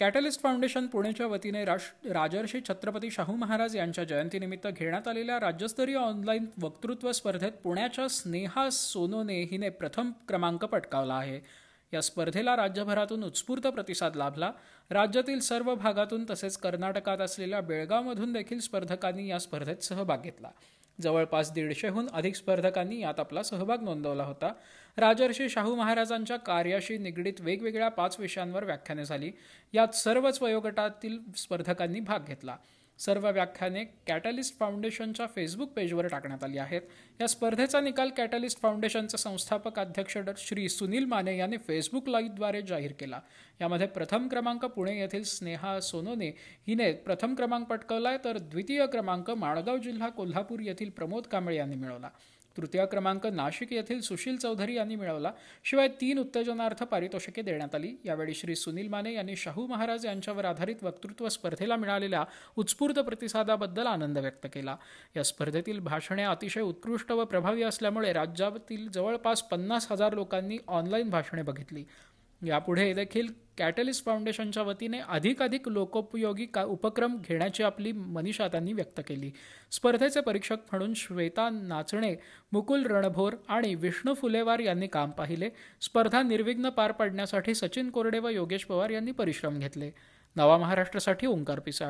catalyst foundation पुणेच्या वतीने राश राजर्षी छत्रपती शाहू महाराज यांच्या जयंतीनिमित्त घेण्यात आलेल्या राज्यस्तरीय ऑनलाईन वक्तृत्व स्पर्धेत पुण्याच्या स्नेहा सोनोने हिने प्रथम क्रमांक पटकावला आहे या स्पर्धेला राज्यभरातून उत्स्फूर्त प्रतिसाद लाभला राज्यातील सर्व भागातून तसेच कर्नाटकात असलेल्या बेळगावमधून देखील स्पर्धकांनी या स्पर्धेत सहभाग घेतला जवळपास दीडशेहून अधिक स्पर्धकांनी यात आपला सहभाग नोंदवला होता राजर्षी शाहू महाराजांच्या कार्याशी निगडीत वेगवेगळ्या पाच विषयांवर व्याख्याने झाली यात सर्वच वयोगटातील स्पर्धकांनी भाग घेतला सर्व व्याख्याने कॅटलिस्ट फाउंडेशनच्या फेसबुक पेजवर टाकण्यात आली आहेत या स्पर्धेचा निकाल कॅटलिस्ट फाउंडेशनचे संस्थापक अध्यक्ष डॉ श्री सुनील माने यांनी फेसबुक लाईव्हद्वारे जाहीर केला यामध्ये प्रथम क्रमांक पुणे येथील स्नेहा सोनोने हिने प्रथम क्रमांक पटकवला तर द्वितीय क्रमांक माळगाव जिल्हा कोल्हापूर येथील प्रमोद कांबळे यांनी मिळवला तृतीय क्रमांक नाशिक येथील सुशील चौधरी यांनी मिळवला शिवाय तीन उत्तेजनार्थ पारितोषिके देण्यात आली यावेळी श्री सुनील माने यांनी शाहू महाराज यांच्यावर आधारित वक्तृत्व स्पर्धेला मिळालेल्या उत्स्फूर्त प्रतिसादाबद्दल आनंद व्यक्त केला या स्पर्धेतील भाषणे अतिशय उत्कृष्ट व प्रभावी असल्यामुळे राज्यातील जवळपास पन्नास हजार लोकांनी ऑनलाईन भाषणे बघितली यापुढे देखील कॅटलिस्ट फाउंडेशनच्या वतीने अधिकाधिक लोकोपयोगी का उपक्रम घेण्याची आपली मनीषा त्यांनी व्यक्त केली स्पर्धेचे परीक्षक म्हणून श्वेता नाचणे मुकुल रणभोर आणि विष्णू फुलेवार यांनी काम पाहिले स्पर्धा निर्विघ्न पार पाडण्यासाठी सचिन कोरडे व योगेश पवार यांनी परिश्रम घेतले नवा महाराष्ट्रासाठी ओंकार पिसाळ